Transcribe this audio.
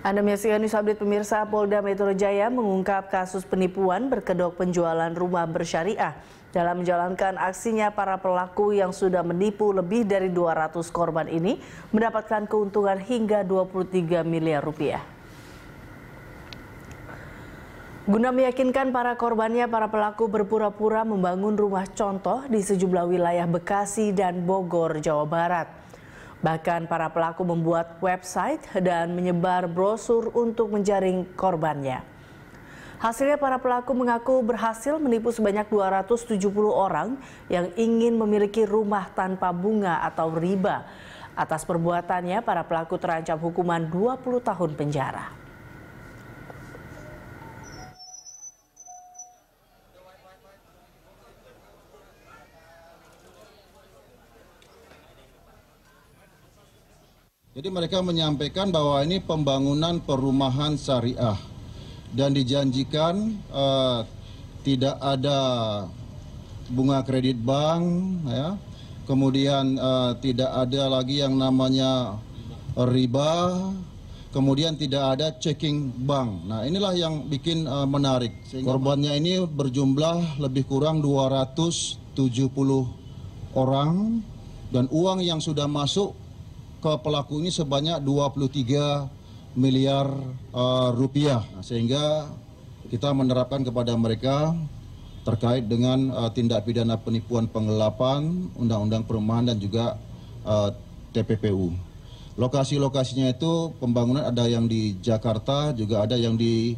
Anda menyaksikan news update pemirsa Polda Metro Jaya mengungkap kasus penipuan berkedok penjualan rumah bersyariah. Dalam menjalankan aksinya, para pelaku yang sudah menipu lebih dari 200 korban ini mendapatkan keuntungan hingga 23 miliar rupiah. Guna meyakinkan para korbannya, para pelaku berpura-pura membangun rumah contoh di sejumlah wilayah Bekasi dan Bogor, Jawa Barat. Bahkan para pelaku membuat website dan menyebar brosur untuk menjaring korbannya. Hasilnya para pelaku mengaku berhasil menipu sebanyak 270 orang yang ingin memiliki rumah tanpa bunga atau riba. Atas perbuatannya, para pelaku terancam hukuman 20 tahun penjara. Jadi mereka menyampaikan bahwa ini pembangunan perumahan syariah dan dijanjikan uh, tidak ada bunga kredit bank, ya. kemudian uh, tidak ada lagi yang namanya riba, kemudian tidak ada checking bank. Nah inilah yang bikin uh, menarik. Sehingga Korbannya ini berjumlah lebih kurang 270 orang dan uang yang sudah masuk ke pelaku ini sebanyak 23 miliar uh, rupiah nah, sehingga kita menerapkan kepada mereka terkait dengan uh, tindak pidana penipuan penggelapan undang-undang perumahan dan juga uh, eh, TPPU lokasi-lokasinya itu pembangunan ada yang di Jakarta juga ada yang di